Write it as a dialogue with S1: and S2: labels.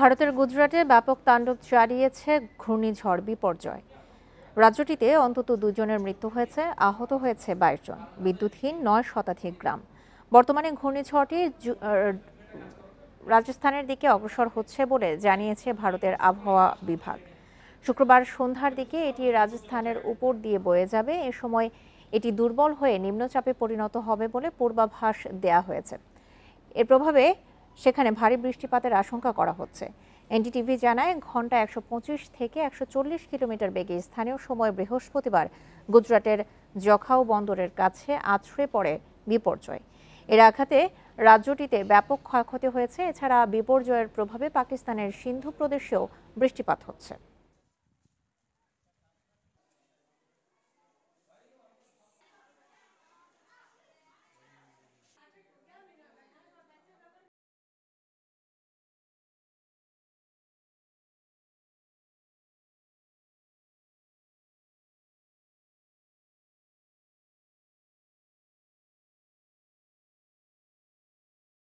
S1: ভারতের গুজরাটে ব্যাপক তাণ্ডব চালিয়েছে ঘূর্ণিঝড় বিপর্যয় রাজ্যটিতে অন্তত দুজনের মৃত্যু হয়েছে আহত হয়েছে বাইশ জন বিদ্যুৎহীন নয় শতাধিক গ্রাম বর্তমানে ঘূর্ণিঝড়টি রাজস্থানের দিকে অগ্রসর হচ্ছে বলে জানিয়েছে ভারতের আবহাওয়া বিভাগ শুক্রবার সন্ধ্যার দিকে এটি রাজস্থানের উপর দিয়ে বয়ে যাবে এ সময় এটি দুর্বল হয়ে নিম্নচাপে পরিণত হবে বলে পূর্বাভাস দেয়া হয়েছে এর প্রভাবে সেখানে ভারী বৃষ্টিপাতের আশঙ্কা করা হচ্ছে এনডিটিভি জানায় ঘন্টা একশো পঁচিশ থেকে একশো কিলোমিটার বেগে স্থানীয় সময় বৃহস্পতিবার গুজরাটের জখাও বন্দরের কাছে আছড়ে পড়ে বিপর্যয় এর আঘাতে রাজ্যটিতে ব্যাপক ক্ষয়ক্ষতি হয়েছে এছাড়া বিপর্যয়ের প্রভাবে পাকিস্তানের সিন্ধু প্রদেশেও বৃষ্টিপাত হচ্ছে